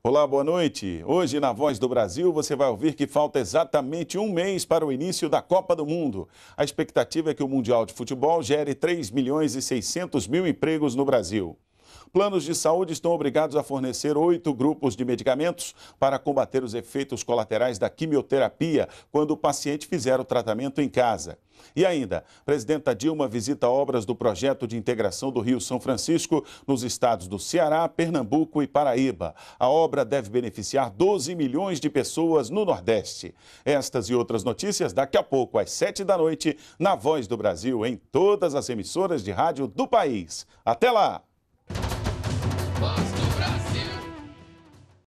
Olá, boa noite. Hoje, na Voz do Brasil, você vai ouvir que falta exatamente um mês para o início da Copa do Mundo. A expectativa é que o Mundial de Futebol gere 3 milhões e 600 mil empregos no Brasil. Planos de saúde estão obrigados a fornecer oito grupos de medicamentos para combater os efeitos colaterais da quimioterapia quando o paciente fizer o tratamento em casa. E ainda, presidenta Dilma visita obras do projeto de integração do Rio São Francisco nos estados do Ceará, Pernambuco e Paraíba. A obra deve beneficiar 12 milhões de pessoas no Nordeste. Estas e outras notícias daqui a pouco, às 7 da noite, na Voz do Brasil, em todas as emissoras de rádio do país. Até lá! bus.